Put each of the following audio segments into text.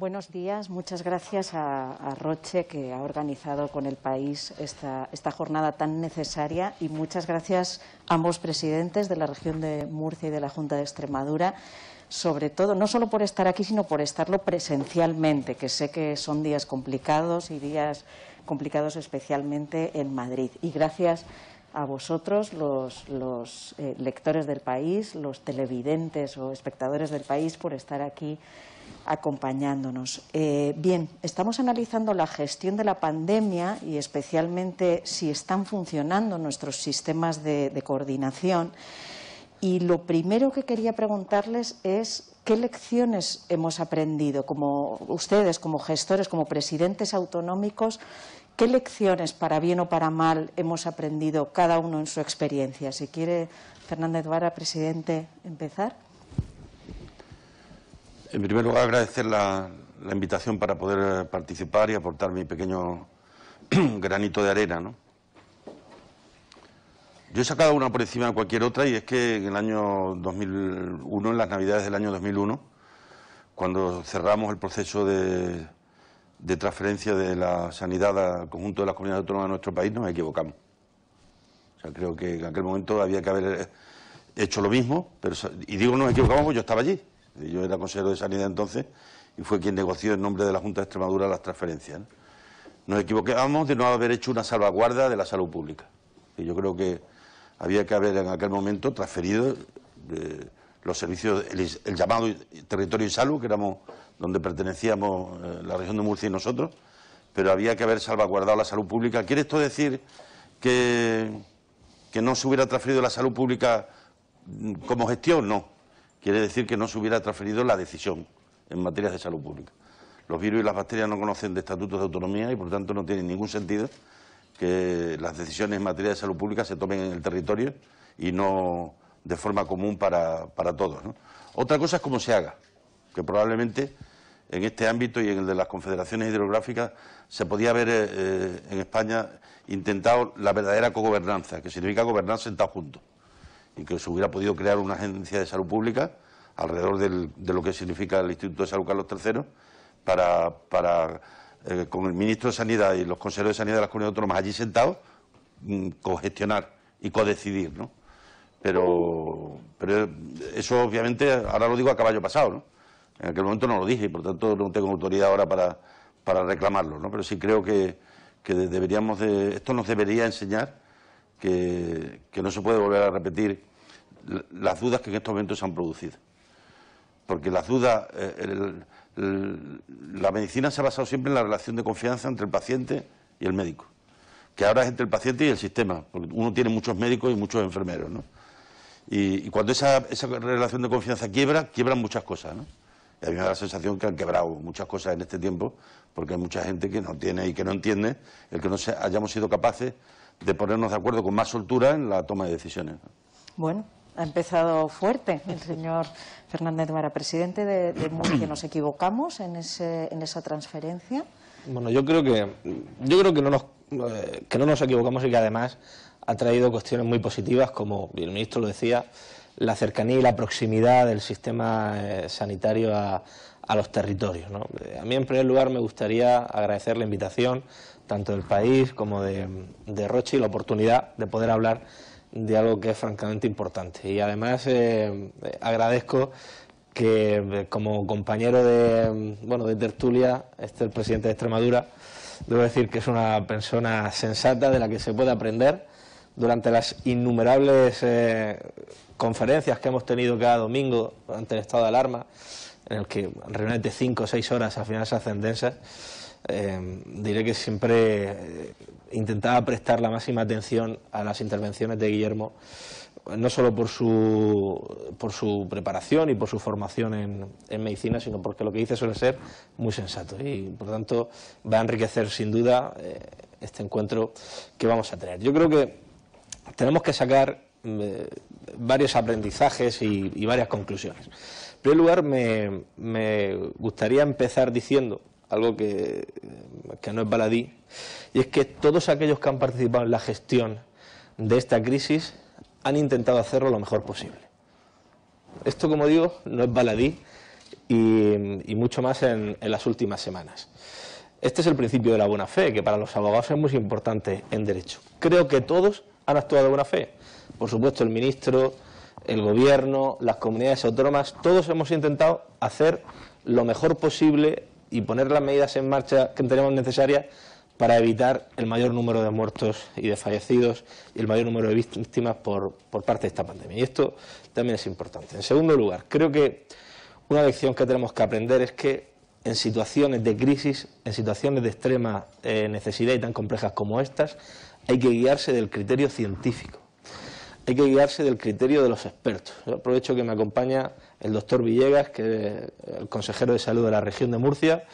Buenos días. Muchas gracias a, Roche, que ha organizado con el país esta, esta, jornada tan necesaria. Y muchas gracias a ambos presidentes de la región de Murcia y de la Junta de Extremadura, sobre todo, no solo por estar aquí, sino por estarlo presencialmente, que sé que son días complicados y días complicados especialmente en Madrid. Y gracias a vosotros, los, eh, lectores del país, los televidentes o espectadores del país, por estar aquí acompañándonos. Eh, bien, estamos analizando la gestión de la pandemia y especialmente si están funcionando nuestros sistemas de, coordinación. Y lo primero que quería preguntarles es qué lecciones hemos aprendido, como ustedes, como gestores, como presidentes autonómicos, qué lecciones, para bien o para mal, hemos aprendido cada uno en su experiencia. Si quiere, Fernando Eduardo, presidente, empezar. En primer lugar, agradecer la, invitación para poder eh, participar y aportar mi pequeño granito de arena. ¿no? Yo he sacado una por encima de cualquier otra y es que en el año 2001, en las navidades del año 2001, cuando cerramos el proceso de, transferencia de la sanidad al conjunto de las comunidades autónomas de nuestro país, nos equivocamos. O sea, creo que en aquel momento había que haber eh, hecho lo mismo, pero, y digo nos equivocamos porque yo estaba allí. Yo era consejero de Sanidad entonces y fue quien negoció en nombre de la Junta de Extremadura las transferencias. Nos equivocábamos de no haber hecho una salvaguarda de la salud pública. Y yo creo que había que haber en aquel momento transferido eh, los servicios, el, llamado territorio de salud, que éramos donde pertenecíamos eh, la región de Murcia y nosotros, pero había que haber salvaguardado la salud pública. ¿Quiere esto decir que no se hubiera transferido la salud pública mm, como gestión? No. Quiere decir que no se hubiera transferido la decisión en materia de salud pública. Los virus y las bacterias no conocen de estatutos de autonomía y por tanto no tiene ningún sentido que las decisiones en materia de salud pública se tomen en el territorio y no de forma común para, todos. Otra cosa es cómo se haga, que probablemente en este ámbito y en el de las confederaciones hidrográficas se podía haber eh, eh, en España intentado la verdadera cogobernanza, que significa gobernar sentados juntos y que se hubiera podido crear una agencia de salud pública alrededor de lo que significa el Instituto de Salud Carlos III para, para eh, con el ministro de Sanidad y los consejeros de Sanidad de las comunidades autónomas allí sentados, mm, cogestionar y codecidir, ¿no? Pero, eso obviamente, ahora lo digo a caballo pasado, ¿no? En aquel momento no lo dije y por tanto no tengo autoridad ahora para, para reclamarlo, ¿no? Pero sí creo que, que deberíamos de, esto nos debería enseñar que, no se puede volver a repetir las dudas que en estos momentos se han producido. Porque las dudas, eh, la medicina se ha basado siempre en la relación de confianza entre el paciente y el médico, que ahora es entre el paciente y el sistema, porque uno tiene muchos médicos y muchos enfermeros, ¿no? Y, cuando esa, esa, relación de confianza quiebra, quiebran muchas cosas, ¿no? Y a mí me da la sensación que han quebrado muchas cosas en este tiempo, porque hay mucha gente que no tiene y que no entiende el que no se, hayamos sido capaces de ponernos de acuerdo con más soltura en la toma de decisiones. Bueno, ha empezado fuerte el señor Fernández Mara, presidente de, de ¿Nos equivocamos en, esa transferencia? Bueno, yo creo que, yo creo que, no nos, eh, que no nos equivocamos y que además ha traído cuestiones muy positivas, como el ministro lo decía, la cercanía y la proximidad del sistema eh, sanitario a, los territorios. A mí, en primer lugar, me gustaría agradecer la invitación tanto del país como de, Roche y la oportunidad de poder hablar de algo que es francamente importante. Y además eh, eh, agradezco que eh, como compañero de, bueno, de tertulia, este el presidente de Extremadura, debo decir que es una persona sensata de la que se puede aprender. Durante las innumerables conferencias que hemos tenido cada domingo ante el estado de alarma, en el que reuniones de 5 o 6 horas a finales esas eh, diré que siempre eh, intentaba prestar la máxima atención a las intervenciones de Guillermo, no solo por su, preparación y por su formación en, medicina, sino porque lo que dice suele ser muy sensato y, por tanto, va a enriquecer sin duda eh, este encuentro que vamos a tener. Yo creo que tenemos que sacar eh, varios aprendizajes y varias conclusiones. En primer lugar, me, gustaría empezar diciendo algo que, no es baladí, y es que todos aquellos que han participado en la gestión de esta crisis han intentado hacerlo lo mejor posible. Esto, como digo, no es baladí y, mucho más en, en, las últimas semanas. Este es el principio de la buena fe, que para los abogados es muy importante en derecho. Creo que todos han actuado de buena fe. Por supuesto, el ministro, el gobierno, las comunidades autónomas, todos hemos intentado hacer lo mejor posible y poner las medidas en marcha que tenemos necesarias para evitar el mayor número de muertos y de fallecidos y el mayor número de víctimas por, parte de esta pandemia. Y esto también es importante. En segundo lugar, creo que una lección que tenemos que aprender es que en situaciones de crisis, en situaciones de extrema eh, necesidad y tan complejas como estas, hay que guiarse del criterio científico hay que guiarse del criterio de los expertos. aprovecho que me acompaña el doctor Villegas, que es el consejero de salud de la región de Murcia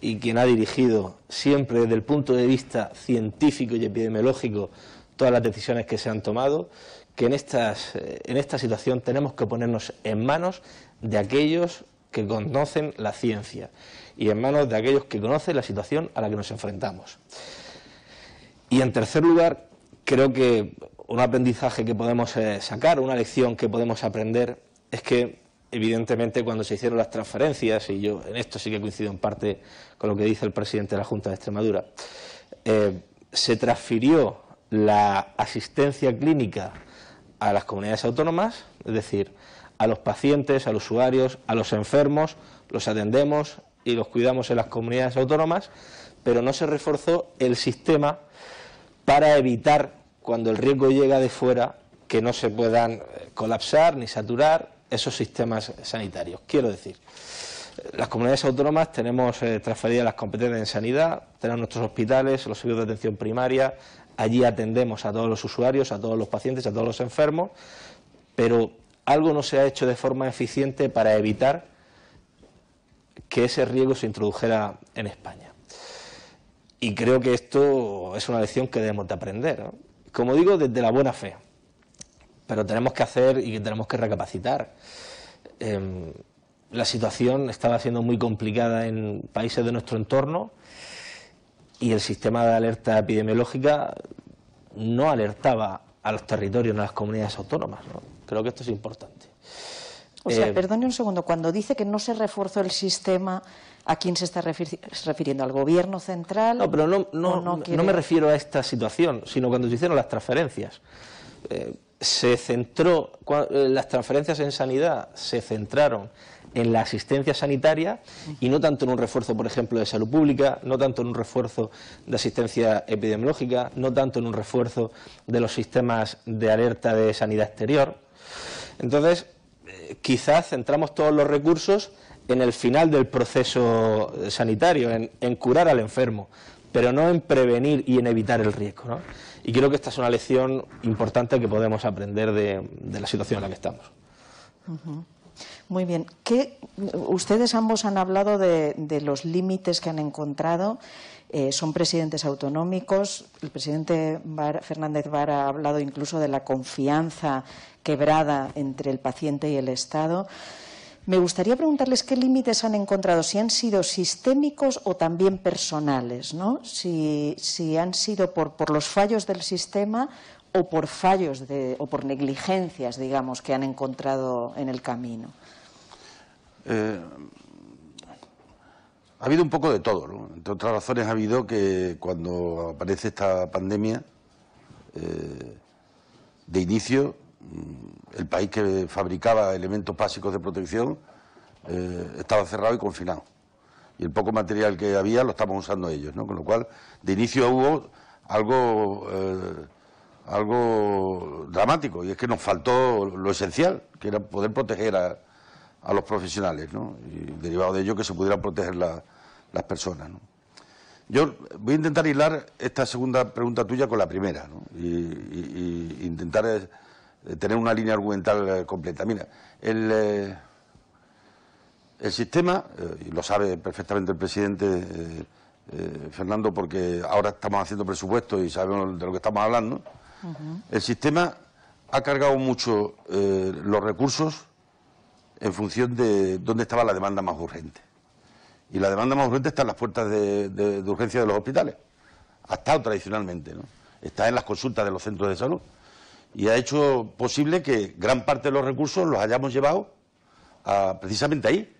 y quien ha dirigido siempre desde el punto de vista científico y epidemiológico todas las decisiones que se han tomado, que en, estas, eh, en esta situación tenemos que ponernos en manos de aquellos que conocen la ciencia y en manos de aquellos que conocen la situación a la que nos enfrentamos. Y en tercer lugar, creo que un aprendizaje que podemos eh, sacar, una lección que podemos aprender, es que evidentemente cuando se hicieron las transferencias, y yo en esto sí que coincido en parte con lo que dice el presidente de la Junta de Extremadura, eh, se transfirió la asistencia clínica a las comunidades autónomas, es decir, a los pacientes, a los usuarios, a los enfermos, los atendemos y los cuidamos en las comunidades autónomas, pero no se reforzó el sistema para evitar cuando el riesgo llega de fuera, que no se puedan eh, colapsar ni saturar esos sistemas sanitarios. Quiero decir, las comunidades autónomas tenemos eh, transferidas las competencias en sanidad, tenemos nuestros hospitales, los servicios de atención primaria, allí atendemos a todos los usuarios, a todos los pacientes, a todos los enfermos, pero algo no se ha hecho de forma eficiente para evitar que ese riesgo se introdujera en España. Y creo que esto es una lección que debemos de aprender. ¿no? como digo, desde la buena fe. Pero tenemos que hacer y tenemos que recapacitar. Em, la situación estaba siendo muy complicada en países de nuestro entorno y el sistema de alerta epidemiológica no alertaba a los territorios, a las comunidades autónomas. Creo que esto es importante. O sea, eh, perdone un segundo, cuando dice que no se reforzó el sistema, ¿a quién se está refiriendo? ¿Al gobierno central? No, pero no, me refiero a esta situación, sino cuando se hicieron las transferencias. Eh, se centró, eh, las transferencias en sanidad se centraron en la asistencia sanitaria y no tanto en un refuerzo, por ejemplo, de salud pública, no tanto en un refuerzo de asistencia epidemiológica, no tanto en un refuerzo de los sistemas de alerta de sanidad exterior. Entonces, quizás centramos todos los recursos en el final del proceso sanitario, en, curar al enfermo, pero no en prevenir y en evitar el riesgo. Y creo que esta es una lección importante que podemos aprender de, la situación en la que estamos. Muy bien. ustedes ambos han hablado de los límites que han encontrado eh, son presidentes autonómicos. El presidente Fernández Vara ha hablado incluso de la confianza quebrada entre el paciente y el Estado. Me gustaría preguntarles qué límites han encontrado, si han sido sistémicos o también personales, ¿no? si, han sido por, los fallos del sistema o por fallos o por negligencias, digamos, que han encontrado en el camino. Eh, ha habido un poco de todo, ¿no? Entre otras razones ha habido que cuando aparece esta pandemia, eh, de inicio, mm, el país que fabricaba elementos básicos de protección eh, estaba cerrado y confinado. Y el poco material que había lo estaban usando ellos, ¿no? Con lo cual, de inicio hubo algo, eh, algo dramático, y es que nos faltó lo esencial, que era poder proteger a, a los profesionales, ¿no? Y derivado de ello que se pudieran proteger las personas, Yo voy a intentar hilar esta segunda pregunta tuya con la primera, ¿no? Y, intentar eh, tener una línea argumental eh, completa. Mira, el, eh, el sistema, y lo sabe perfectamente el presidente Fernando, porque ahora estamos haciendo presupuesto y sabemos de lo que estamos hablando, el sistema ha cargado mucho los recursos en función de dónde estaba la demanda más urgente. Y la demanda más urgente está en las puertas de, urgencia de los hospitales. Ha estado tradicionalmente, ¿no? Está en las consultas de los centros de salud. Y ha hecho posible que gran parte de los recursos los hayamos llevado a, precisamente ahí,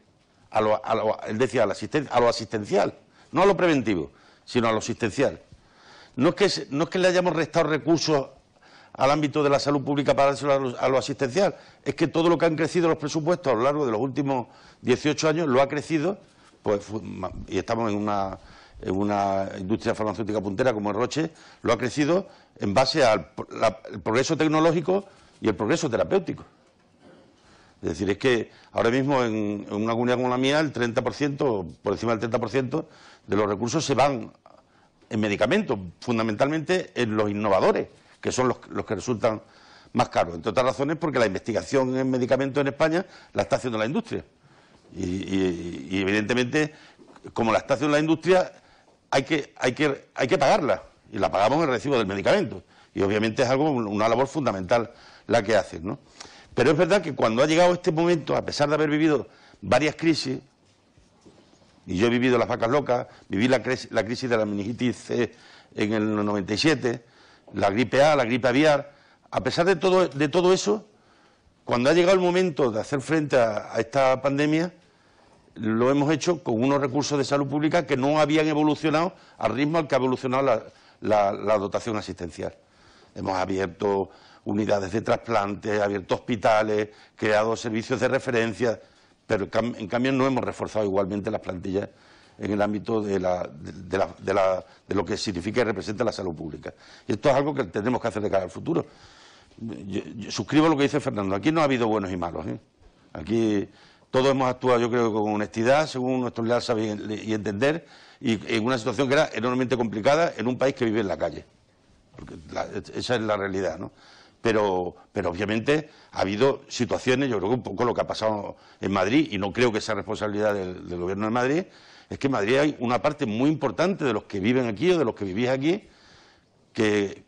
a lo, a él decía, a, la lo asistencial, no a lo preventivo, sino a lo asistencial. No es, que, no es que le hayamos restado recursos al ámbito de la salud pública para a lo, asistencial. Es que todo lo que han crecido los presupuestos a lo largo de los últimos 18 años lo ha crecido, pues, y estamos en una, industria farmacéutica puntera como Roche, lo ha crecido en base al progreso tecnológico y el progreso terapéutico. Es decir, es que ahora mismo en, en una comunidad como la mía, el 30%, por encima del 30% de los recursos se van en medicamentos, fundamentalmente en los innovadores que son los, que resultan más caros. Entre otras razones porque la investigación en medicamentos en España la está haciendo la industria. Y, evidentemente, como la está haciendo la industria, hay que, hay, que, pagarla. Y la pagamos en el recibo del medicamento. Y obviamente es algo, una labor fundamental la que hacen. ¿no? Pero es verdad que cuando ha llegado este momento, a pesar de haber vivido varias crisis, y yo he vivido las vacas locas, viví la, crisis de la meningitis en el 97, la gripe A, la gripe aviar. A pesar de todo, eso, cuando ha llegado el momento de hacer frente a, esta pandemia, lo hemos hecho con unos recursos de salud pública que no habían evolucionado al ritmo al que ha evolucionado la, dotación asistencial. Hemos abierto unidades de trasplante, abierto hospitales, creado servicios de referencia, pero en cambio no hemos reforzado igualmente las plantillas en el ámbito de, lo que significa y representa la salud pública. Y esto es algo que tenemos que hacer de cara al futuro. suscribo lo que dice Fernando. Aquí no ha habido buenos y malos. ¿eh? Aquí todos hemos actuado, yo creo, con honestidad, según nuestro leal saber y entender, y en una situación que era enormemente complicada en un país que vive en la calle. Porque esa es la realidad, ¿no? Pero, pero, obviamente ha habido situaciones, yo creo que un poco lo que ha pasado en Madrid, y no creo que sea responsabilidad del Gobierno de Madrid, es que en Madrid hay una parte muy importante de los que viven aquí o de los que vivís aquí que,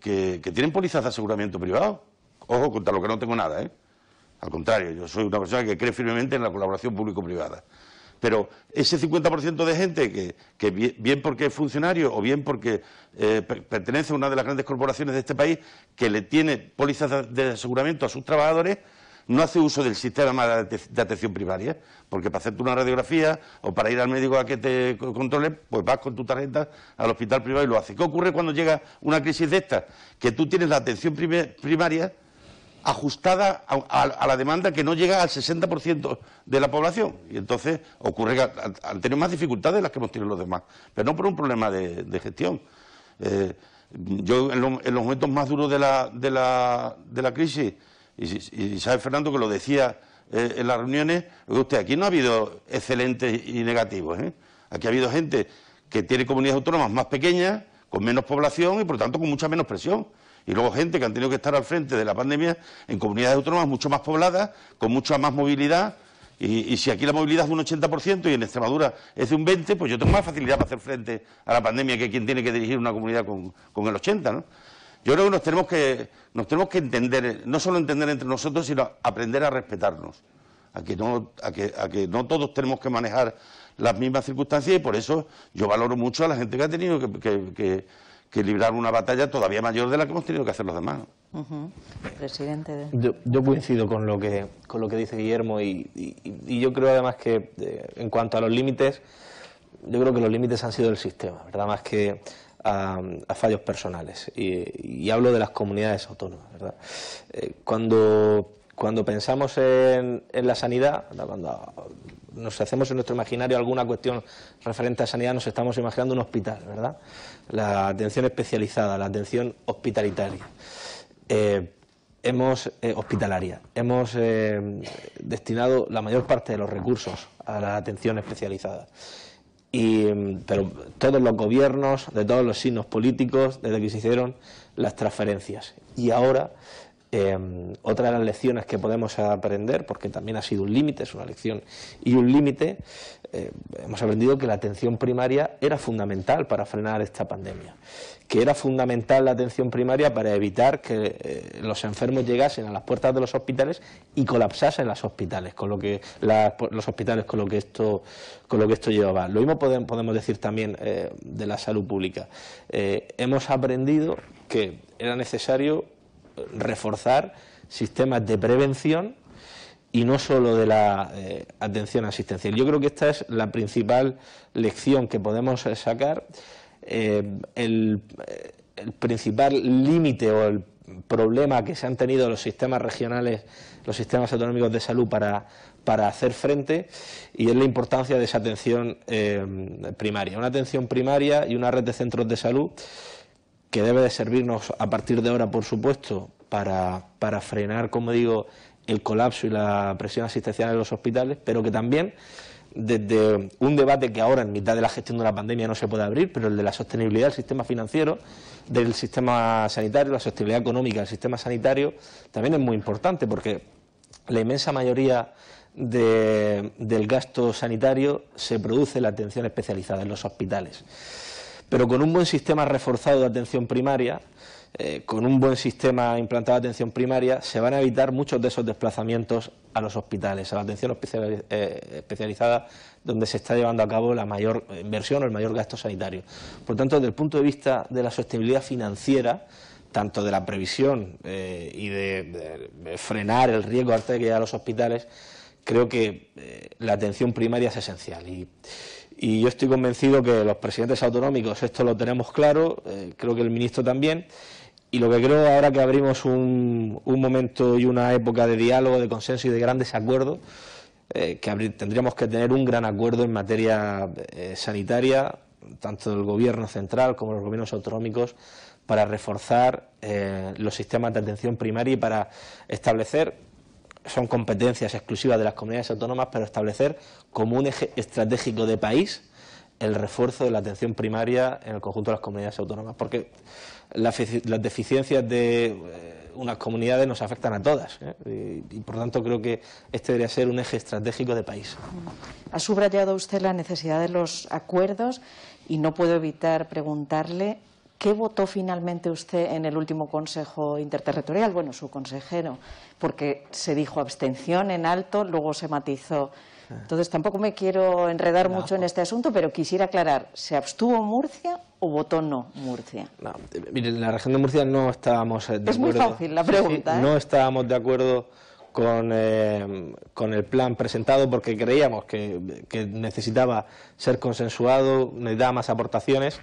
tienen pólizas de aseguramiento privado. Ojo, contra lo que no tengo nada, ¿eh? Al contrario, yo soy una persona que cree firmemente en la colaboración público-privada. Pero ese 50% de gente que, bien porque es funcionario o bien porque eh, pertenece a una de las grandes corporaciones de este país, que le tiene pólizas de aseguramiento a sus trabajadores, no hace uso del sistema de atención primaria, porque para hacerte una radiografía o para ir al médico a que te controle, pues vas con tu tarjeta al hospital privado y lo haces. ¿Qué ocurre cuando llega una crisis de esta? Que tú tienes la atención primaria ajustada a, la demanda que no llega al 60% de la población. Y entonces ocurre que han más dificultades las que hemos tenido los demás, pero no por un problema de, gestión. Eh, yo en, los momentos más duros de la crisis y, y sabe Fernando que lo decía eh, en las reuniones, usted, aquí no ha habido excelentes y negativos, ¿eh? aquí ha habido gente que tiene comunidades autónomas más pequeñas, con menos población y por lo tanto con mucha menos presión. Y luego gente que han tenido que estar al frente de la pandemia en comunidades autónomas mucho más pobladas, con mucha más movilidad, y, si aquí la movilidad es de un 80% y en Extremadura es de un 20%, pues yo tengo más facilidad para hacer frente a la pandemia que quien tiene que dirigir una comunidad con, con el 80%. ¿no? Yo creo que nos tenemos que, nos tenemos que entender, no solo entender entre nosotros, sino aprender a respetarnos, a que no, a que, no todos tenemos que manejar las mismas circunstancias y por eso yo valoro mucho a la gente que ha tenido que, librar una batalla todavía mayor de la que hemos tenido que hacer los demás. Presidente. Yo, coincido con lo que, con lo que dice Guillermo y, yo creo además que eh, en cuanto a los límites, yo creo que los límites han sido el sistema, ¿verdad? Más que a, fallos personales. Y, hablo de las comunidades autónomas. Eh, cuando, cuando pensamos en, la sanidad, cuando nos hacemos en nuestro imaginario alguna cuestión referente a sanidad, nos estamos imaginando un hospital, ¿verdad? La atención especializada, la atención hospitalitaria. Eh, hemos eh, hospitalaria, hemos destinado la mayor parte de los recursos a la atención especializada y mm, pero todos los gobiernos, de todos los signos políticos, desde que se hicieron las transferencias. Y ahora Em, otra de las lecciones que podemos aprender, porque también ha sido un límite, es una lección y un límite, eh, hemos aprendido que la atención primaria era fundamental para frenar esta pandemia, que era fundamental la atención primaria para evitar que eh, los enfermos llegasen a las puertas de los hospitales y colapsasen los hospitales, con lo que los hospitales con lo que esto con lo que esto llevaba. Lo mismo podemos, podemos decir también eh, de la salud pública. hemos aprendido que era necesario reforzar sistemas de prevención y no solo de la eh, atención asistencial. Yo creo que esta es la principal lección que podemos eh, sacar. Eh, el, principal límite o el problema que se han tenido los sistemas regionales, los sistemas autonómicos de salud para, para hacer frente y es la importancia de esa atención primaria. Una atención primaria y una red de centros de salud que debe de servirnos a partir de ahora, por supuesto, para, frenar, como digo, el colapso y la presión asistencial en los hospitales, pero que también desde un debate que ahora en mitad de la gestión de la pandemia no se puede abrir, pero el de la sostenibilidad del sistema financiero, del sistema sanitario, la sostenibilidad económica del sistema sanitario, también es muy importante porque la inmensa mayoría del gasto sanitario se produce en la atención especializada en los hospitales. Pero con un buen sistema reforzado de atención primaria, eh, con un buen sistema implantado de atención primaria, se van a evitar muchos de esos desplazamientos a los hospitales, a la atención eh, especializada, donde se está llevando a cabo la mayor inversión o el mayor gasto sanitario. Por tanto, desde el punto de vista de la sostenibilidad financiera, tanto de la previsión eh, y de, frenar el riesgo antes de que llegue a los hospitales, creo que la atención primaria es esencial y yo estoy convencido que los presidentes autonómicos esto lo tenemos claro, eh, creo que el ministro también, y lo que creo ahora que abrimos un, un momento y una época de diálogo, de consenso y de grandes acuerdos, eh, que tendríamos que tener un gran acuerdo en materia eh, sanitaria, tanto del gobierno central como los gobiernos autonómicos, para reforzar los sistemas de atención primaria y para establecer son competencias exclusivas de las comunidades autónomas, pero establecer como un eje estratégico de país el refuerzo de la atención primaria en el conjunto de las comunidades autónomas, porque las, deficiencias de eh, unas comunidades nos afectan a todas, ¿eh? y, por tanto creo que este debería ser un eje estratégico de país. Mm. Ha subrayado usted la necesidad de los acuerdos y no puedo evitar preguntarle qué votó finalmente usted en el último Consejo Interterritorial, bueno, su consejero, porque se dijo abstención en alto, luego se matizó entonces tampoco me quiero enredar mucho en pues este asunto, pero quisiera aclarar, ¿se abstuvo Murcia o votó no Murcia? la región de Murcia no estábamos eh, de acuerdo. Es muy fácil la pregunta. ¿eh? No estábamos de acuerdo eh, con, el plan presentado porque creíamos que, que necesitaba ser consensuado, necesitaba más aportaciones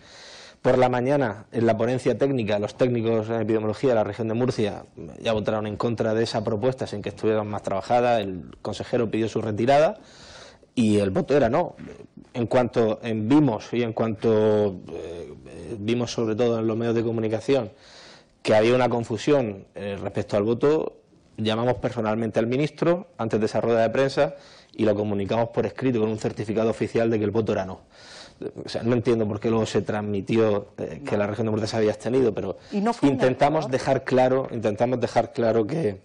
por la mañana, en la ponencia técnica, los técnicos en epidemiología de la región de Murcia ya votaron en contra de esa propuesta sin que estuvieran más trabajadas. El consejero pidió su retirada y el voto era no. En cuanto en vimos y en cuanto eh, vimos sobre todo en los medios de comunicación que había una confusión eh, respecto al voto, llamamos personalmente al ministro antes de esa rueda de prensa y lo comunicamos por escrito con un certificado oficial de que el voto era no no entiendo por qué luego se transmitió eh, que la región de Murcia se había abstenido, pero intentamos dejar claro, intentamos dejar claro que,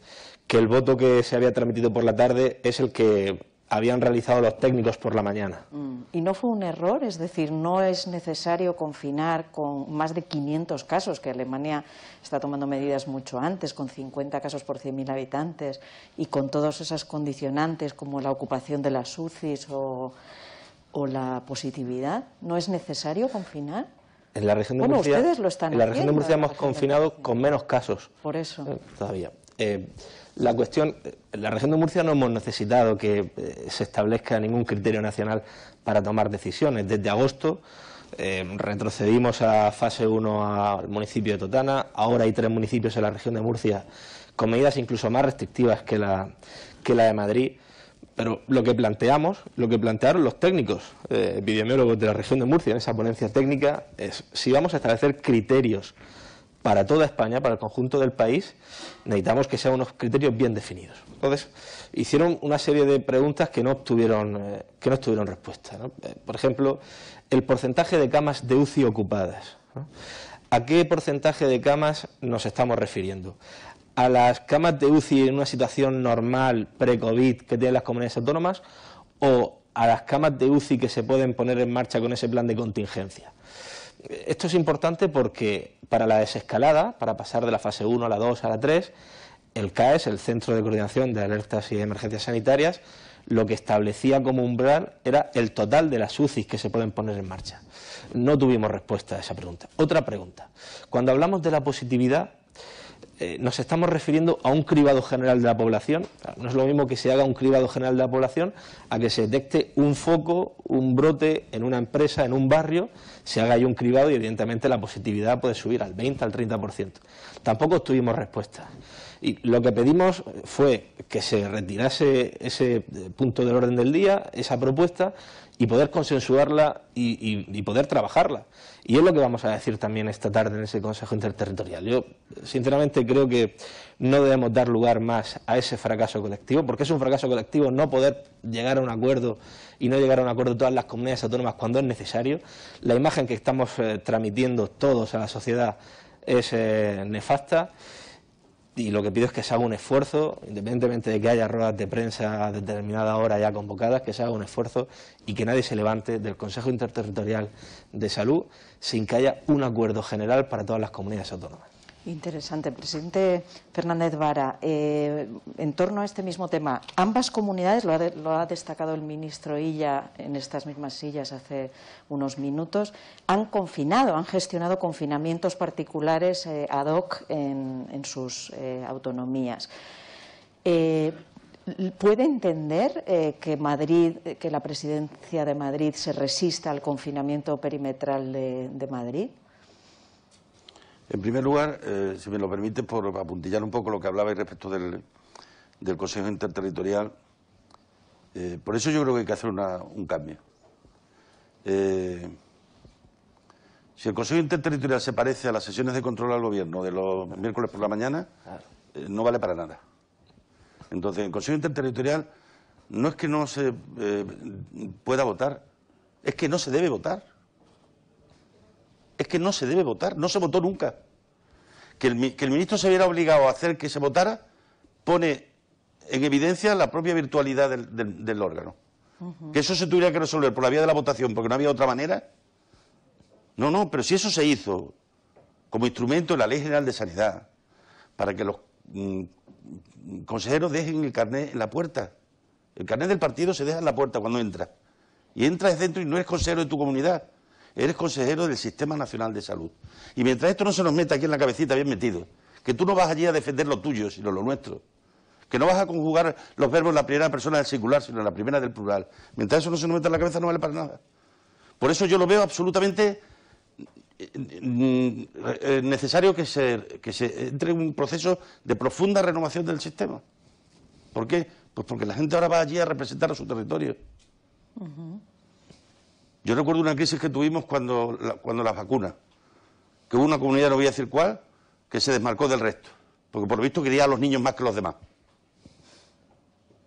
que el voto que se había transmitido por la tarde es el que habían realizado los técnicos por la mañana. Mm. Y no fue un error, es decir, no es necesario confinar con más de 500 casos, que Alemania está tomando medidas mucho antes, con 50 casos por 100.000 habitantes, y con todas esas condicionantes como la ocupación de las UCIs o o la positividad? ¿No es necesario confinar? En la región de bueno, Murcia, ustedes lo están en la región de Murcia hemos confinado con menos casos. Por eso. Eh, todavía. Eh, la cuestión, en eh, la región de Murcia no hemos necesitado que se establezca ningún criterio nacional para tomar decisiones. Desde agosto retrocedimos a fase 1 al municipio de Totana. Ahora hay tres municipios en la región de Murcia con medidas incluso más restrictivas que la, que la de Madrid. Pero lo que planteamos, lo que plantearon los técnicos eh, de la región de Murcia en esa ponencia técnica es si vamos a establecer criterios para toda España, para el conjunto del país, necesitamos que sean unos criterios bien definidos. Entonces, hicieron una serie de preguntas que no obtuvieron, eh, que no respuesta. Eh, por ejemplo, el porcentaje de camas de UCI ocupadas. ¿A qué porcentaje de camas nos estamos refiriendo? a las camas de UCI en una situación normal pre-COVID que tienen las comunidades autónomas o a las camas de UCI que se pueden poner en marcha con ese plan de contingencia. Esto es importante porque para la desescalada, para pasar de la fase 1 a la 2 a la 3, el CAES, el Centro de Coordinación de Alertas y Emergencias Sanitarias, lo que establecía como umbral era el total de las UCIs que se pueden poner en marcha. No tuvimos respuesta a esa pregunta. Otra pregunta. Cuando hablamos de la positividad, eh, nos estamos refiriendo a un cribado general de la población. No es lo mismo que se haga un cribado general de la población a que se detecte un foco, un brote en una empresa, en un barrio, se haga ahí un cribado y evidentemente la positividad puede subir al 20, al 30%. Tampoco obtuvimos respuesta. Y lo que pedimos fue que se retirase ese eh, punto del orden del día, esa propuesta, y poder consensuarla y, poder trabajarla. Y es lo que vamos a decir también esta tarde en ese Consejo Interterritorial. Yo, sinceramente, creo que no debemos dar lugar más a ese fracaso colectivo, porque es un fracaso colectivo no poder llegar a un acuerdo y no llegar a un acuerdo todas las comunidades autónomas cuando es necesario. La imagen que estamos eh, transmitiendo todos a la sociedad es eh, nefasta y lo que pido es que se haga un esfuerzo, independientemente de que haya ruedas de prensa a determinada hora ya convocadas, que se haga un esfuerzo y que nadie se levante del Consejo Interterritorial de Salud sin que haya un acuerdo general para todas las comunidades autónomas. Interesante. Presidente Fernández Vara, eh, en torno a este mismo tema, ambas comunidades, lo ha, destacado el ministro Illa en estas mismas sillas hace unos minutos, han confinado, han gestionado confinamientos particulares eh, ad hoc en, sus eh, autonomías. ¿Puede entender que Madrid, que la presidencia de Madrid se resista al confinamiento perimetral de Madrid? En primer lugar, eh, si me lo permite, por apuntillar un poco lo que hablabais respecto del, Consejo Interterritorial, eh, por eso yo creo que hay que hacer un cambio. Eh, si el Consejo Interterritorial se parece a las sesiones de control al Gobierno de los miércoles por la mañana, no vale para nada. Entonces, el Consejo Interterritorial no es que no se pueda votar, es que no se debe votar es que no se debe votar, no se votó nunca. Que el, ministro se hubiera obligado a hacer que se votara pone en evidencia la propia virtualidad del, órgano. Que eso se tuviera que resolver por la vía de la votación, porque no había otra manera. No, no, pero si eso se hizo como instrumento en la Ley General de Sanidad, para que los mm, consejeros dejen el carnet en la puerta. El carnet del partido se deja en la puerta cuando entra. Y entras dentro y no es consejero de tu comunidad. Eres consejero del Sistema Nacional de Salud. Y mientras esto no se nos meta aquí en la cabecita bien metido, que tú no vas allí a defender lo tuyo, sino lo nuestro, que no vas a conjugar los verbos en la primera persona del singular, sino en la primera del plural, mientras eso no se nos meta en la cabeza no vale para nada. Por eso yo lo veo absolutamente eh, eh, necesario que se, entre en un proceso de profunda renovación del sistema. ¿Por qué? Pues porque la gente ahora va allí a representar a su territorio. Yo recuerdo una crisis que tuvimos cuando, cuando las vacunas, que hubo una comunidad, no voy a decir cuál, que se desmarcó del resto, porque por visto quería a los niños más que los demás.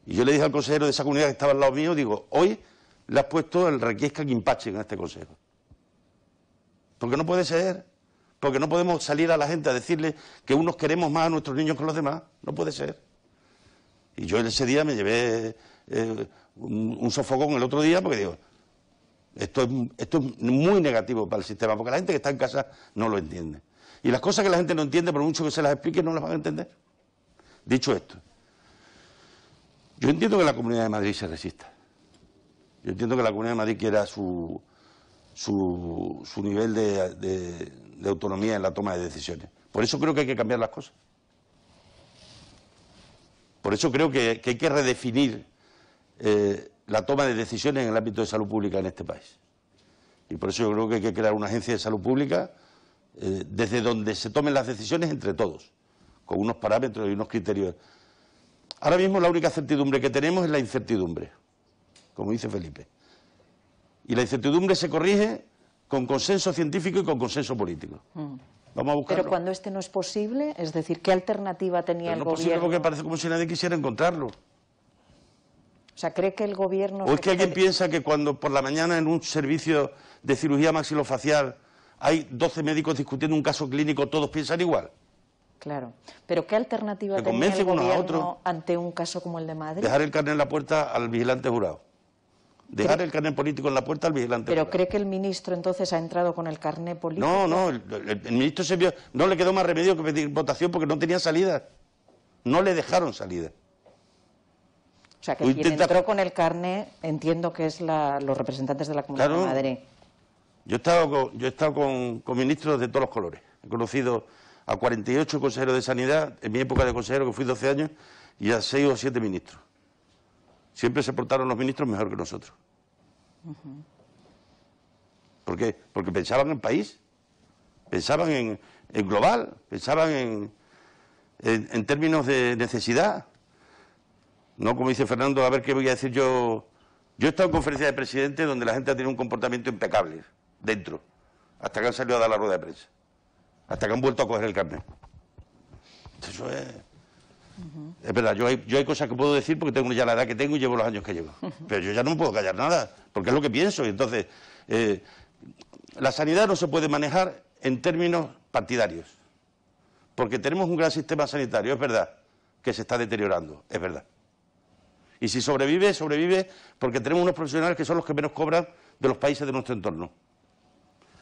Y yo le dije al consejero de esa comunidad que estaba al lado mío, digo, hoy le has puesto el requiesca quimpache en este consejo. Porque no puede ser, porque no podemos salir a la gente a decirle que unos queremos más a nuestros niños que los demás, no puede ser. Y yo ese día me llevé eh, un, un sofocón el otro día porque digo, esto es, muy negativo para el sistema, porque la gente que está en casa no lo entiende. Y las cosas que la gente no entiende, por mucho que se las explique, no las van a entender. Dicho esto, yo entiendo que la Comunidad de Madrid se resista. Yo entiendo que la Comunidad de Madrid quiera su, nivel de, autonomía en la toma de decisiones. Por eso creo que hay que cambiar las cosas. Por eso creo que, hay que redefinir eh, la toma de decisiones en el ámbito de salud pública en este país. Y por eso yo creo que hay que crear una agencia de salud pública eh, desde donde se tomen las decisiones entre todos, con unos parámetros y unos criterios. Ahora mismo la única certidumbre que tenemos es la incertidumbre, como dice Felipe. Y la incertidumbre se corrige con consenso científico y con consenso político. Mm. Vamos a buscarlo. Pero cuando este no es posible, es decir, ¿qué alternativa tenía el gobierno? No es posible porque parece como si nadie quisiera encontrarlo. O sea, ¿cree que el gobierno... ¿O es que alguien piensa que cuando por la mañana en un servicio de cirugía maxilofacial hay 12 médicos discutiendo un caso clínico, todos piensan igual? Claro. Pero ¿qué alternativa tiene el gobierno ante un caso como el de Madrid? Dejar el carnet en la puerta al vigilante jurado. Dejar el carnet político en la puerta al vigilante ¿Pero cree que el ministro entonces ha entrado con el carnet político? No, no, el, ministro se vio... No le quedó más remedio que pedir votación porque no tenía salida. No le dejaron salida. O sea, que entró con el carne, entiendo que es los representantes de la Comunidad claro, de Madrid. Yo he estado, con, yo he con, ministros de todos los colores. He conocido a 48 consejeros de Sanidad, en mi época de consejero, que fui 12 años, y a 6 o 7 ministros. Siempre se portaron los ministros mejor que nosotros. ¿Por qué? Porque pensaban en país, pensaban en, global, pensaban en, en, en términos de necesidad. No como dice Fernando, a ver qué voy a decir yo. Yo he estado en conferencias de presidentes donde la gente ha tenido un comportamiento impecable, dentro, hasta que han salido a dar la rueda de prensa, hasta que han vuelto a coger el carnet. Eso es. Es verdad, yo hay, cosas que puedo decir porque tengo ya la edad que tengo y llevo los años que llevo. Pero yo ya no puedo callar nada, porque es lo que pienso. Y entonces, eh, la sanidad no se puede manejar en términos partidarios, porque tenemos un gran sistema sanitario, es verdad, que se está deteriorando, es verdad. Y si sobrevive, sobrevive porque tenemos unos profesionales que son los que menos cobran de los países de nuestro entorno.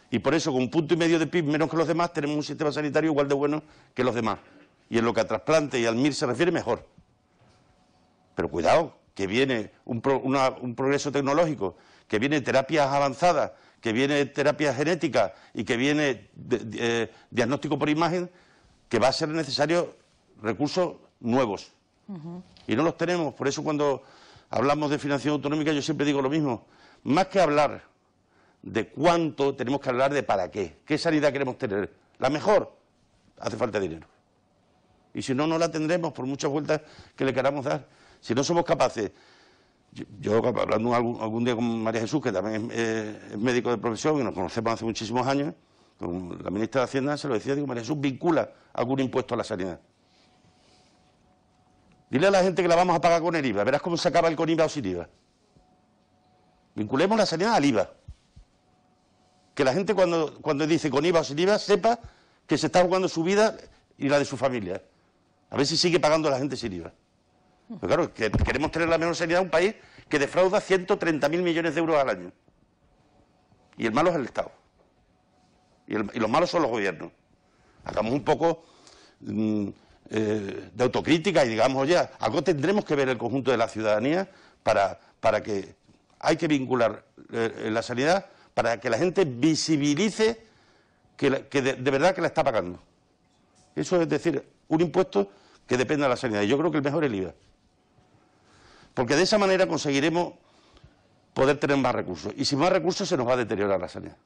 Y por eso, con un punto y medio de PIB menos que los demás, tenemos un sistema sanitario igual de bueno que los demás. Y en lo que a trasplante y al MIR se refiere, mejor. Pero cuidado, que viene un, progreso tecnológico, que viene terapias avanzadas, que viene terapia genética y que viene eh, diagnóstico por imagen, que va a ser necesario recursos nuevos. Y no los tenemos. Por eso cuando hablamos de financiación autonómica yo siempre digo lo mismo. Más que hablar de cuánto, tenemos que hablar de para qué. ¿Qué sanidad queremos tener? La mejor. Hace falta dinero. Y si no, no la tendremos por muchas vueltas que le queramos dar. Si no somos capaces yo, hablando algún, día con María Jesús, que también es, médico de profesión y nos conocemos hace muchísimos años, con la ministra de Hacienda se lo decía, digo, María Jesús, vincula algún impuesto a la sanidad. Dile a la gente que la vamos a pagar con el IVA. Verás cómo se acaba el con IVA o sin IVA. Vinculemos la sanidad al IVA. Que la gente cuando, dice con IVA o sin IVA sepa que se está jugando su vida y la de su familia. A ver si sigue pagando la gente sin IVA. Pero claro, que queremos tener la mejor sanidad de un país que defrauda 130.000 millones de euros al año. Y el malo es el Estado. Y, los malos son los gobiernos. Hagamos un poco... Mm, eh, de autocrítica y digamos, ya, algo tendremos que ver el conjunto de la ciudadanía para, para que hay que vincular eh, la sanidad para que la gente visibilice que, de, verdad que la está pagando. Eso es decir, un impuesto que dependa de la sanidad. Y yo creo que el mejor es el IVA. Porque de esa manera conseguiremos poder tener más recursos. Y sin más recursos se nos va a deteriorar la sanidad.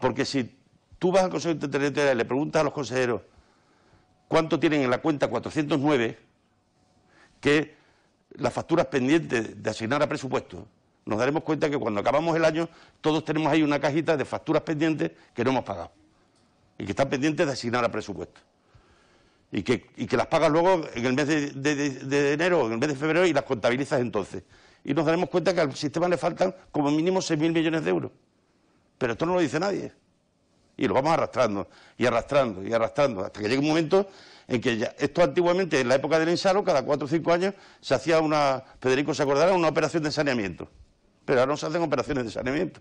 Porque si tú vas al Consejo Interterritorial y le preguntas a los consejeros cuánto tienen en la cuenta 409 que las facturas pendientes de asignar a presupuesto, nos daremos cuenta que cuando acabamos el año todos tenemos ahí una cajita de facturas pendientes que no hemos pagado y que están pendientes de asignar a presupuesto. Y que, las pagas luego en el mes de, de enero o en el mes de febrero y las contabilizas entonces. Y nos daremos cuenta que al sistema le faltan como mínimo 6.000 millones de euros. Pero esto no lo dice nadie. Y lo vamos arrastrando, y arrastrando, y arrastrando, hasta que llega un momento en que esto antiguamente, en la época del ensalo, cada cuatro o cinco años se hacía una, Federico se acordará, una operación de saneamiento. Pero ahora no se hacen operaciones de saneamiento.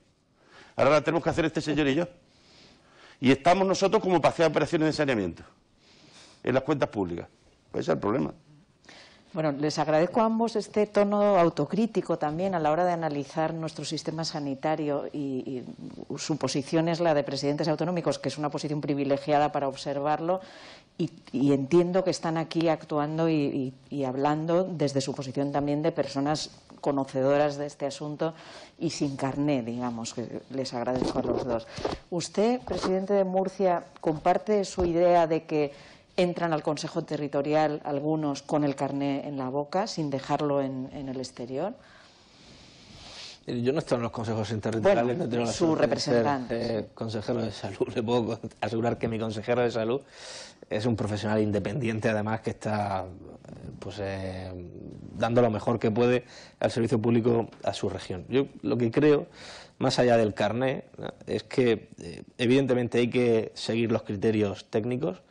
Ahora la tenemos que hacer este señor y yo. Y estamos nosotros como para hacer operaciones de saneamiento en las cuentas públicas. ese es el problema. Bueno, les agradezco a ambos este tono autocrítico también a la hora de analizar nuestro sistema sanitario y, su posición es la de presidentes autonómicos, que es una posición privilegiada para observarlo y, entiendo que están aquí actuando y, y hablando desde su posición también de personas conocedoras de este asunto y sin carné, digamos, que les agradezco a los dos. Usted, presidente de Murcia, comparte su idea de que entran al Consejo Territorial algunos con el carné en la boca, sin dejarlo en, el exterior. Eh, yo no estoy en los consejos Territoriales, no tengo la su representante. Eh, consejero de salud, le puedo asegurar que mi consejero de salud es un profesional independiente, además, que está eh, pues, dando lo mejor que puede al servicio público a su región. Yo lo que creo, más allá del carné, es que evidentemente hay que seguir los criterios técnicos,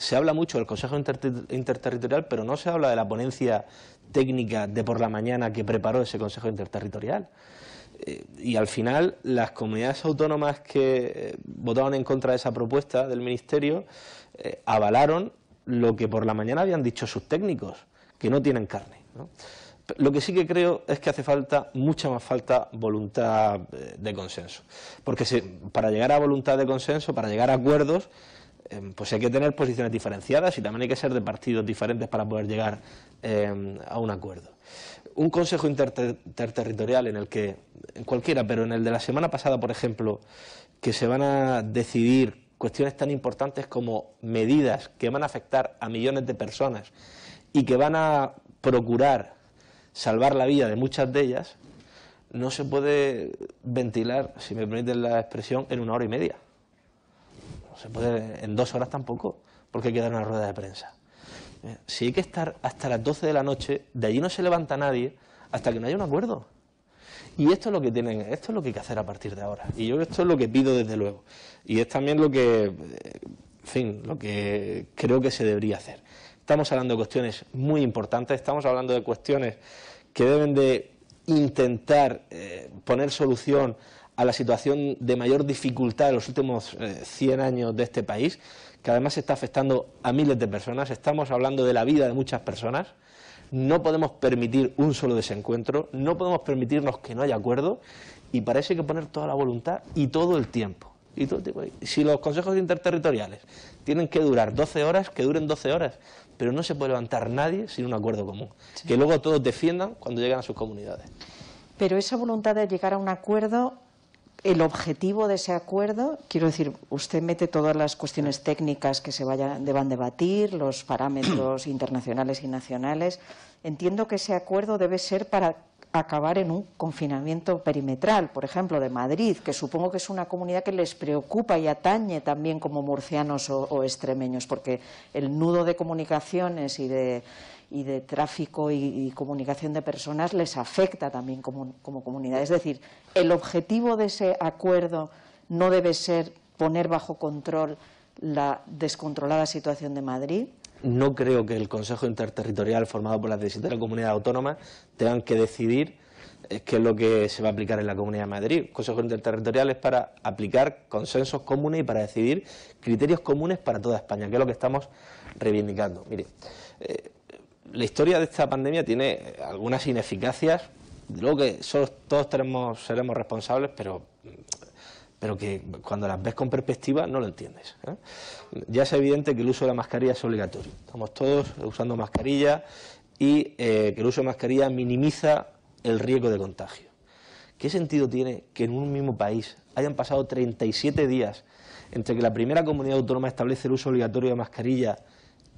se habla mucho del Consejo Interterritorial, pero no se habla de la ponencia técnica de por la mañana que preparó ese Consejo Interterritorial. Eh, y al final, las comunidades autónomas que eh, votaron en contra de esa propuesta del Ministerio eh, avalaron lo que por la mañana habían dicho sus técnicos, que no tienen carne. Lo que sí que creo es que hace falta, mucha más falta, voluntad de consenso. Porque para llegar a voluntad de consenso, para llegar a acuerdos, Em, pues hay que tener posiciones diferenciadas y también hay que ser de partidos diferentes para poder llegar em, a un acuerdo. Un consejo interterritorial en el que, en cualquiera, pero en el de la semana pasada, por ejemplo, que se van a decidir cuestiones tan importantes como medidas que van a afectar a millones de personas y que van a procurar salvar la vida de muchas de ellas, no se puede ventilar, si me permiten la expresión, en una hora y media se puede en dos horas tampoco, porque hay que dar una rueda de prensa. Eh, si hay que estar hasta las 12 de la noche, de allí no se levanta nadie hasta que no haya un acuerdo. Y esto es lo que tienen, esto es lo que hay que hacer a partir de ahora. Y yo esto es lo que pido desde luego. Y es también lo que, eh, fin, lo que creo que se debería hacer. Estamos hablando de cuestiones muy importantes, estamos hablando de cuestiones que deben de intentar eh, poner solución a la situación de mayor dificultad de los últimos 100 eh, años de este país, que además está afectando a miles de personas. Estamos hablando de la vida de muchas personas. No podemos permitir un solo desencuentro, no podemos permitirnos que no haya acuerdo y para eso hay que poner toda la voluntad y todo el tiempo. Y Si los consejos interterritoriales tienen que durar 12 horas, que duren 12 horas, pero no se puede levantar nadie sin un acuerdo común, que luego todos defiendan cuando llegan a sus comunidades. Pero esa voluntad de llegar a un acuerdo el objetivo de ese acuerdo, quiero decir, usted mete todas las cuestiones técnicas que se vayan, deban debatir, los parámetros internacionales y nacionales. Entiendo que ese acuerdo debe ser para acabar en un confinamiento perimetral, por ejemplo, de Madrid, que supongo que es una comunidad que les preocupa y atañe también como murcianos o, o extremeños, porque el nudo de comunicaciones y de y de tráfico y, comunicación de personas les afecta también como, comunidad. Es decir, el objetivo de ese acuerdo no debe ser poner bajo control la descontrolada situación de Madrid. No creo que el Consejo Interterritorial formado por las distintas comunidades autónomas tengan que decidir eh, qué es lo que se va a aplicar en la Comunidad de Madrid. El Consejo Interterritorial es para aplicar consensos comunes y para decidir criterios comunes para toda España, que es lo que estamos reivindicando. Mire, eh, la historia de esta pandemia tiene algunas ineficacias, luego que todos seremos responsables, pero, pero que cuando las ves con perspectiva no lo entiendes. ¿eh? Ya es evidente que el uso de la mascarilla es obligatorio. Estamos todos usando mascarilla y eh, que el uso de mascarilla minimiza el riesgo de contagio. ¿Qué sentido tiene que en un mismo país hayan pasado 37 días entre que la primera comunidad autónoma establece el uso obligatorio de mascarilla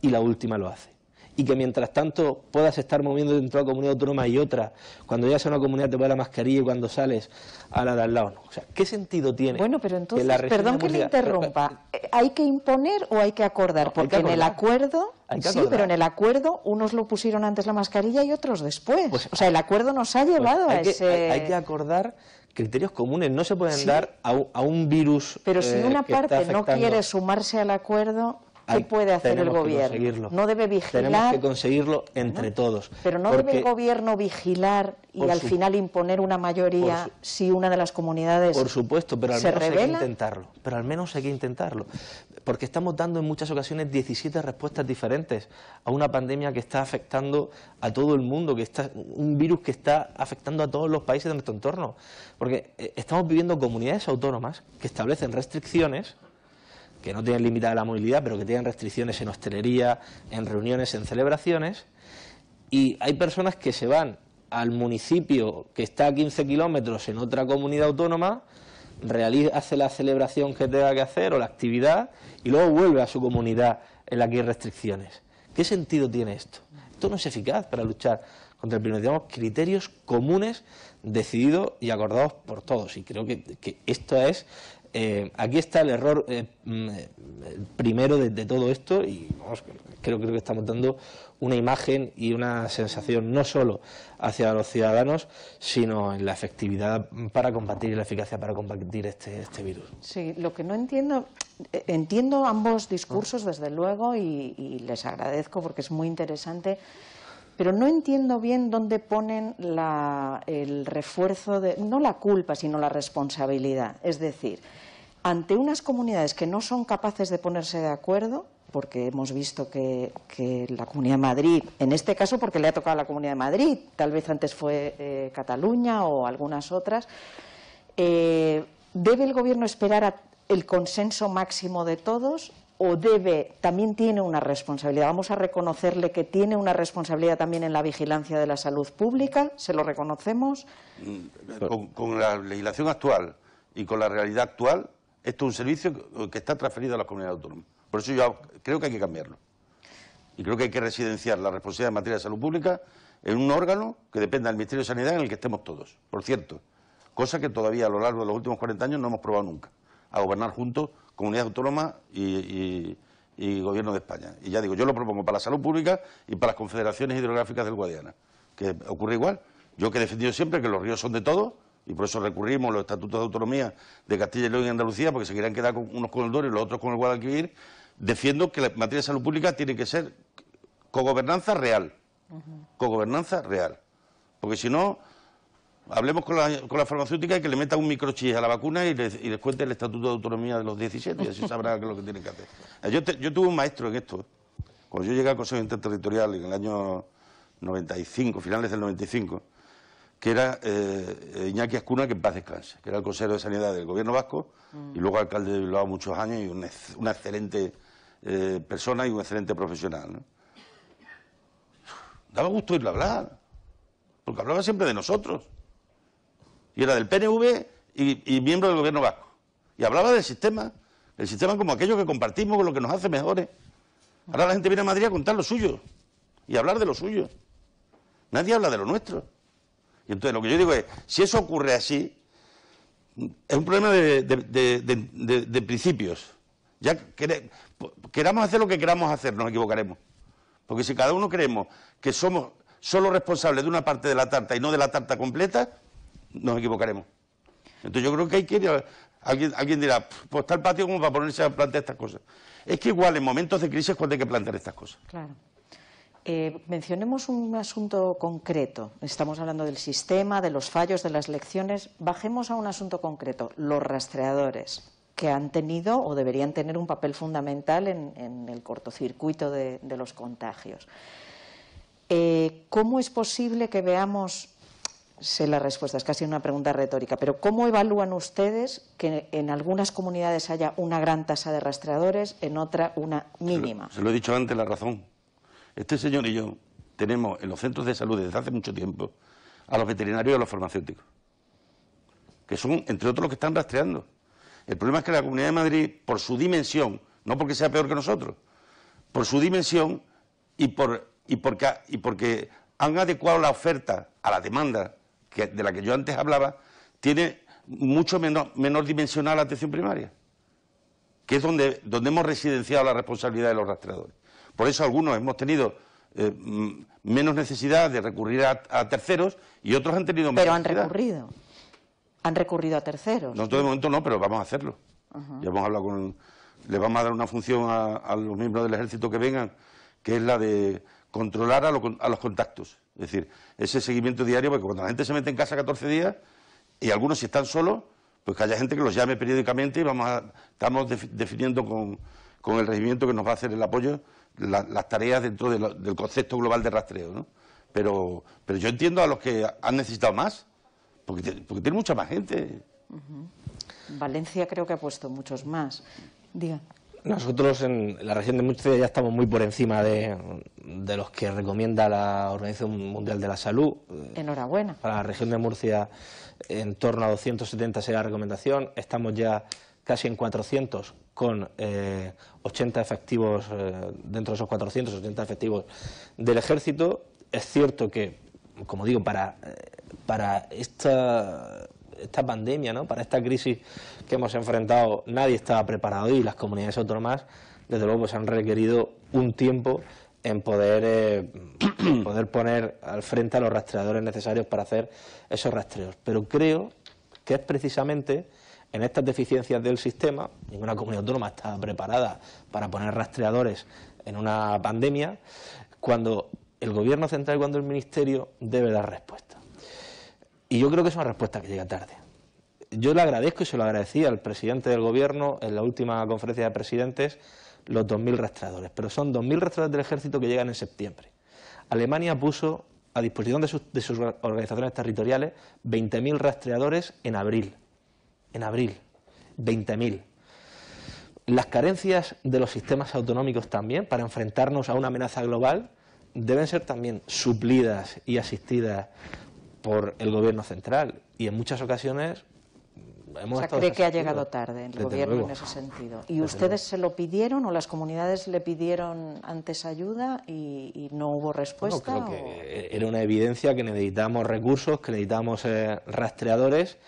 y la última lo hace? y que mientras tanto puedas estar moviendo dentro de una comunidad autónoma y otra, cuando ya a una comunidad te pones la mascarilla y cuando sales a la de al lado. O sea, ¿qué sentido tiene? Bueno, pero entonces, perdón que le interrumpa, ¿hay que imponer o hay que acordar? Porque en el acuerdo, sí, pero en el acuerdo unos lo pusieron antes la mascarilla y otros después. Pues, o sea, el acuerdo nos ha pues, llevado a ese... hay, que acordar criterios comunes, no se pueden dar a, un virus. Pero si eh, una parte no quiere sumarse al acuerdo, ¿Qué puede hacer el gobierno? No debe vigilar. Tenemos que conseguirlo entre todos. Pero no debe el gobierno vigilar y al final imponer una mayoría si una de las comunidades. Por supuesto, pero al menos hay que intentarlo. Pero al menos hay que intentarlo. Porque estamos dando en muchas ocasiones 17 respuestas diferentes a una pandemia que está afectando a todo el mundo, que está un virus que está afectando a todos los países de nuestro entorno. Porque eh, estamos viviendo comunidades autónomas que establecen restricciones que no tienen limitada la movilidad, pero que tienen restricciones en hostelería, en reuniones, en celebraciones. Y hay personas que se van al municipio que está a 15 kilómetros en otra comunidad autónoma, hace la celebración que tenga que hacer o la actividad y luego vuelve a su comunidad en la que hay restricciones. ¿Qué sentido tiene esto? Esto no es eficaz para luchar contra el Tenemos criterios comunes decididos y acordados por todos. Y creo que esto es eh, aquí está el error eh, mm, eh, primero de, de, todo esto y vamos, creo, creo que estamos dando una imagen y una sensación no solo hacia los ciudadanos, sino en la efectividad para combatir y la eficacia para combatir este, este virus. Sí, lo que no entiendo, entiendo ambos discursos mm. desde luego y, y les agradezco porque es muy interesante pero no entiendo bien dónde ponen la, el refuerzo de, no la culpa, sino la responsabilidad. Es decir, ante unas comunidades que no son capaces de ponerse de acuerdo, porque hemos visto que, la Comunidad de Madrid, en este caso porque le ha tocado a la Comunidad de Madrid, tal vez antes fue eh, Cataluña o algunas otras, eh, ¿debe el Gobierno esperar el consenso máximo de todos o debe, también tiene una responsabilidad? Vamos a reconocerle que tiene una responsabilidad también en la vigilancia de la salud pública, ¿se lo reconocemos? Mm, con la legislación actual y con la realidad actual, esto es un servicio que está transferido a las comunidades autónomas. Por eso yo creo que hay que cambiarlo. Y creo que hay que residenciar la responsabilidad en materia de salud pública en un órgano que dependa del Ministerio de Sanidad en el que estemos todos. Por cierto, cosa que todavía a lo largo de los últimos 40 años no hemos probado nunca, a gobernar juntos comunidades autónomas y, gobierno de España. Y ya digo, yo lo propongo para la salud pública y para las confederaciones hidrográficas del Guadiana, que ocurre igual. Yo que he defendido siempre que los ríos son de todos y por eso recurrimos a los estatutos de autonomía de Castilla y León y Andalucía, porque se querían quedar con, unos con el DOR y los otros con el Guadalquivir, defiendo que la materia de salud pública tiene que ser cogobernanza real, cogobernanza real, porque si no, hablemos con la, con la farmacéutica y que le meta un microchis a la vacuna y les, y cuente el estatuto de autonomía de los 17 y así sabrá qué es lo que tienen que hacer. Yo, yo tuve un maestro en esto, ¿eh? cuando yo llegué al Consejo Interterritorial en el año 95, finales del 95, que era eh, Iñaki Ascuna, que en paz descanse, que era el consejero de Sanidad del gobierno vasco y mm. luego alcalde de Bilbao muchos años y una, excelente eh, persona y un excelente profesional. Daba gusto irlo a hablar, porque hablaba siempre de nosotros. Y era del PNV y, miembro del gobierno vasco. Y hablaba del sistema, el sistema como aquello que compartimos, con lo que nos hace mejores. Ahora la gente viene a Madrid a contar lo suyo y hablar de lo suyo. Nadie habla de lo nuestro entonces lo que yo digo es, si eso ocurre así, es un problema de, principios. Ya queramos hacer lo que queramos hacer, nos equivocaremos. Porque si cada uno creemos que somos solo responsables de una parte de la tarta y no de la tarta completa, nos equivocaremos. Entonces yo creo que hay que alguien, dirá, pues está el patio como para ponerse a plantear estas cosas. Es que igual en momentos de crisis cuando hay que plantear estas cosas. Claro. Eh, mencionemos un asunto concreto. Estamos hablando del sistema, de los fallos, de las lecciones. Bajemos a un asunto concreto, los rastreadores, que han tenido o deberían tener un papel fundamental en, el cortocircuito de, los contagios. Eh, ¿Cómo es posible que veamos sé la respuesta, es casi una pregunta retórica, pero ¿cómo evalúan ustedes que en algunas comunidades haya una gran tasa de rastreadores, en otra una mínima? se lo he dicho antes, la razón. Este señor y yo tenemos en los centros de salud desde hace mucho tiempo a los veterinarios y a los farmacéuticos, que son, entre otros, los que están rastreando. El problema es que la Comunidad de Madrid, por su dimensión, no porque sea peor que nosotros, por su dimensión y, porque, han adecuado la oferta a la demanda de la que yo antes hablaba, tiene mucho menor, menor dimensional la atención primaria, que es donde, donde hemos residenciado la responsabilidad de los rastreadores. Por eso algunos hemos tenido eh, menos necesidad de recurrir a, terceros y otros han tenido Pero han recurrido. Han recurrido a terceros. todo de momento no, pero vamos a hacerlo. Ya hemos con. Le vamos a dar una función a, los miembros del ejército que vengan, que es la de controlar a, los contactos. Es decir, ese seguimiento diario, porque cuando la gente se mete en casa 14 días, y algunos si están solos, pues que haya gente que los llame periódicamente y vamos estamos definiendo con, con el regimiento que nos va a hacer el apoyo las tareas dentro del concepto global de rastreo, ¿no? Pero, pero yo entiendo a los que han necesitado más, porque, tiene mucha más gente. Valencia creo que ha puesto muchos más. Diga. Nosotros en la región de Murcia ya estamos muy por encima de, de, los que recomienda la Organización Mundial de la Salud. Enhorabuena. Para la región de Murcia en torno a 270 será la recomendación. Estamos ya casi en 400 con 80 eh, efectivos, eh, dentro de esos 480 efectivos del ejército. Es cierto que, como digo, para, eh, para esta, esta pandemia, ¿no? para esta crisis que hemos enfrentado, nadie estaba preparado y las comunidades autónomas, desde luego, se pues han requerido un tiempo en poder, poder poner al frente a los rastreadores necesarios para hacer esos rastreos. Pero creo que es precisamente en estas deficiencias del sistema, ninguna comunidad autónoma está preparada para poner rastreadores en una pandemia, cuando el gobierno central, cuando el ministerio debe dar respuesta. Y yo creo que es una respuesta que llega tarde. Yo le agradezco y se lo agradecía al presidente del gobierno en la última conferencia de presidentes los 2.000 rastreadores, pero son 2.000 rastreadores del ejército que llegan en septiembre. Alemania puso a disposición de sus, de sus organizaciones territoriales 20.000 rastreadores en abril en abril, 20.000. Las carencias de los sistemas autonómicos también, para enfrentarnos a una amenaza global, deben ser también suplidas y asistidas por el gobierno central. Y en muchas ocasiones hemos o cree que ha llegado tarde el gobierno en ese sentido. ¿Y ustedes se lo pidieron o las comunidades le pidieron antes ayuda y, no hubo respuesta? creo que era una evidencia que necesitábamos recursos, que necesitábamos eh, rastreadores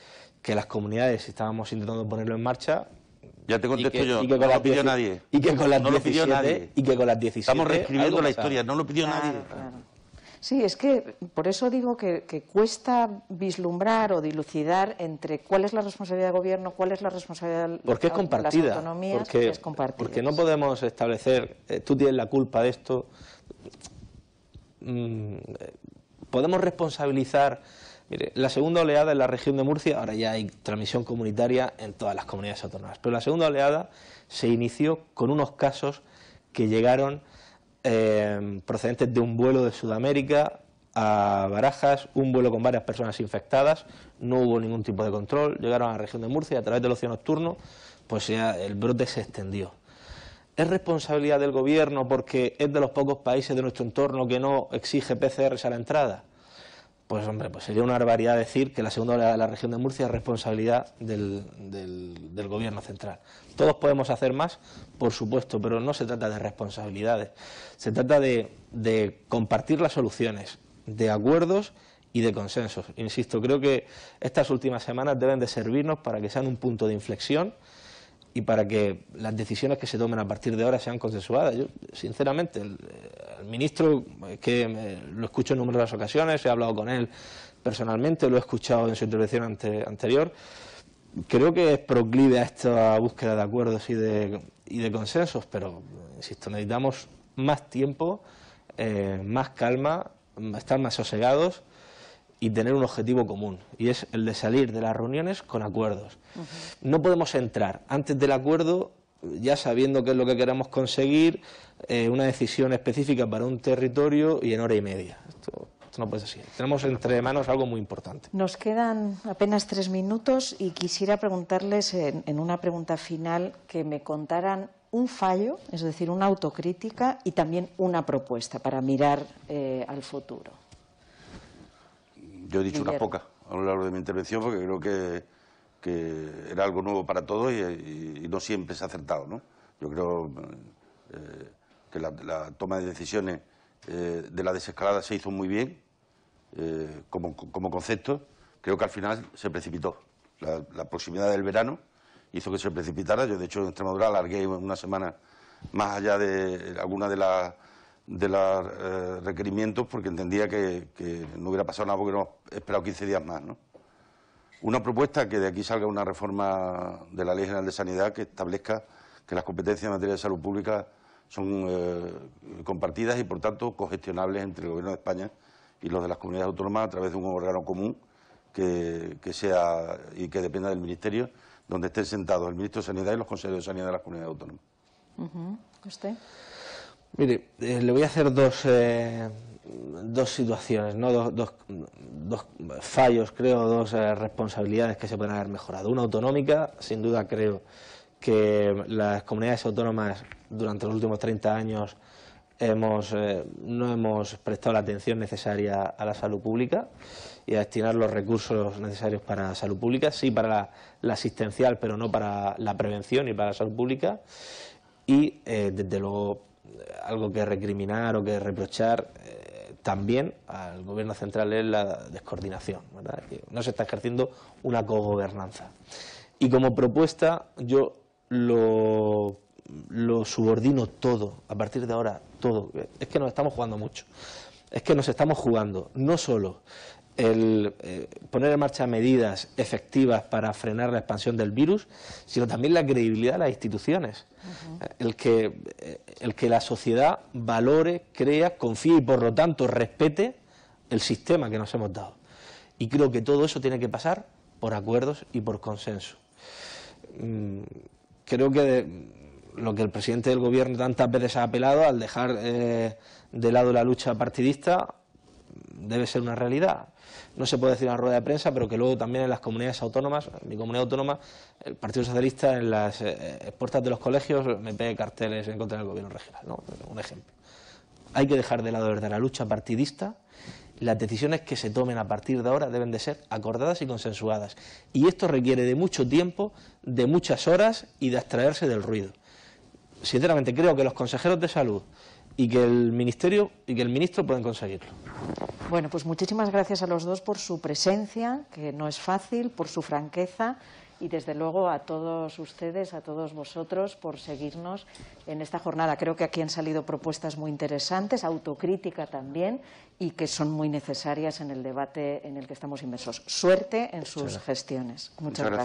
que las comunidades estábamos intentando ponerlo en marcha. Ya te contesto yo, no pidió nadie. Y que con las 17, Y que con las 17... Estamos reescribiendo la historia, no lo pidió nadie. Sí, es que por eso digo que, cuesta vislumbrar o dilucidar entre cuál es la responsabilidad del gobierno, cuál es la responsabilidad porque compartida, de las autonomías, porque, es compartida. Porque no podemos establecer, eh, tú tienes la culpa de esto. Mm, eh, podemos responsabilizar la segunda oleada en la región de Murcia, ahora ya hay transmisión comunitaria en todas las comunidades autónomas, pero la segunda oleada se inició con unos casos que llegaron em, procedentes de un vuelo de Sudamérica a Barajas, un vuelo con varias personas infectadas, no hubo ningún tipo de control, llegaron a la región de Murcia a través del ocio nocturno, pues ya el brote se extendió. ¿Es responsabilidad del gobierno porque es de los pocos países de nuestro entorno que no exige PCRs a la entrada? Pues hombre, pues sería una barbaridad decir que la segunda oleada de la región de Murcia es responsabilidad del, del, gobierno central. Todos podemos hacer más, por supuesto, pero no se trata de responsabilidades. Se trata de, de compartir las soluciones, de acuerdos y de consensos. Insisto, creo que estas últimas semanas deben de servirnos para que sean un punto de inflexión y para que las decisiones que se tomen a partir de ahora sean consensuadas. Yo, sinceramente, el, eh, ministro, que eh, lo escucho en numerosas ocasiones, he hablado con él personalmente, lo he escuchado en su intervención anterior, creo que es proclive a esta búsqueda de acuerdos y de, consensos, pero, insisto, necesitamos más tiempo, eh, más calma, estar más sosegados y tener un objetivo común, y es el de salir de las reuniones con acuerdos. No podemos entrar antes del acuerdo ya sabiendo qué es lo que queremos conseguir, eh, una decisión específica para un territorio y en hora y media. Esto, no puede ser así. Tenemos entre manos algo muy importante. Nos quedan apenas tres minutos y quisiera preguntarles en, una pregunta final que me contaran un fallo, es decir, una autocrítica y también una propuesta para mirar eh, al futuro. Yo he dicho unas pocas a lo largo de mi intervención porque creo que, era algo nuevo para todos y, no siempre se ha acertado. Yo creo eh, que la, toma de decisiones eh, de la desescalada se hizo muy bien eh, como, concepto. Creo que al final se precipitó. La, la, proximidad del verano hizo que se precipitara. Yo, de hecho, en Extremadura alargué una semana más allá de alguna de las de los eh, requerimientos porque entendía que, no hubiera pasado nada porque no esperado 15 días más. ¿no? Una propuesta que de aquí salga una reforma de la Ley General de Sanidad que establezca que las competencias en materia de salud pública son eh, compartidas y por tanto cogestionables entre el Gobierno de España y los de las comunidades autónomas a través de un órgano común que, sea y que dependa del Ministerio, donde estén sentados el Ministro de Sanidad y los consejeros de Sanidad de las comunidades autónomas. ¿Usted? Mire, eh, le voy a hacer dos, eh, dos situaciones, ¿no? Dos, dos, fallos, creo, dos eh, responsabilidades que se pueden haber mejorado. Una autonómica, sin duda creo que las comunidades autónomas durante los últimos 30 años hemos, eh, no hemos prestado la atención necesaria a la salud pública y a destinar los recursos necesarios para la salud pública, sí para la, asistencial, pero no para la prevención y para la salud pública. Y, desde luego, algo que recriminar o que reprochar eh, también al gobierno central es la descoordinación, ¿verdad? no se está ejerciendo una cogobernanza. Y como propuesta yo lo, lo subordino todo, a partir de ahora todo, es que nos estamos jugando mucho, es que nos estamos jugando no solo el eh, poner en marcha medidas efectivas para frenar la expansión del virus, sino también la credibilidad de las instituciones. Eh, el, que, la sociedad valore, crea, confíe y por lo tanto respete el sistema que nos hemos dado. Y creo que todo eso tiene que pasar por acuerdos y por consenso. Mm, creo que lo que el presidente del gobierno tantas veces ha apelado al dejar eh, de lado la lucha partidista debe ser una realidad no se puede decir una rueda de prensa, pero que luego también en las comunidades autónomas, en mi comunidad autónoma, el Partido Socialista en las eh, eh, puertas de los colegios me pegue carteles en contra del gobierno regional, un ejemplo. Hay que dejar de lado desde la lucha partidista las decisiones que se tomen a partir de ahora deben de ser acordadas y consensuadas. Y esto requiere de mucho tiempo, de muchas horas y de abstraerse del ruido. Sinceramente creo que los consejeros de salud, y que el ministerio y que el ministro puedan conseguirlo. Bueno, pues muchísimas gracias a los dos por su presencia, que no es fácil, por su franqueza y desde luego a todos ustedes, a todos vosotros por seguirnos en esta jornada. Creo que aquí han salido propuestas muy interesantes, autocrítica también y que son muy necesarias en el debate en el que estamos inmersos. Suerte en sus gestiones. Muchas, gracias.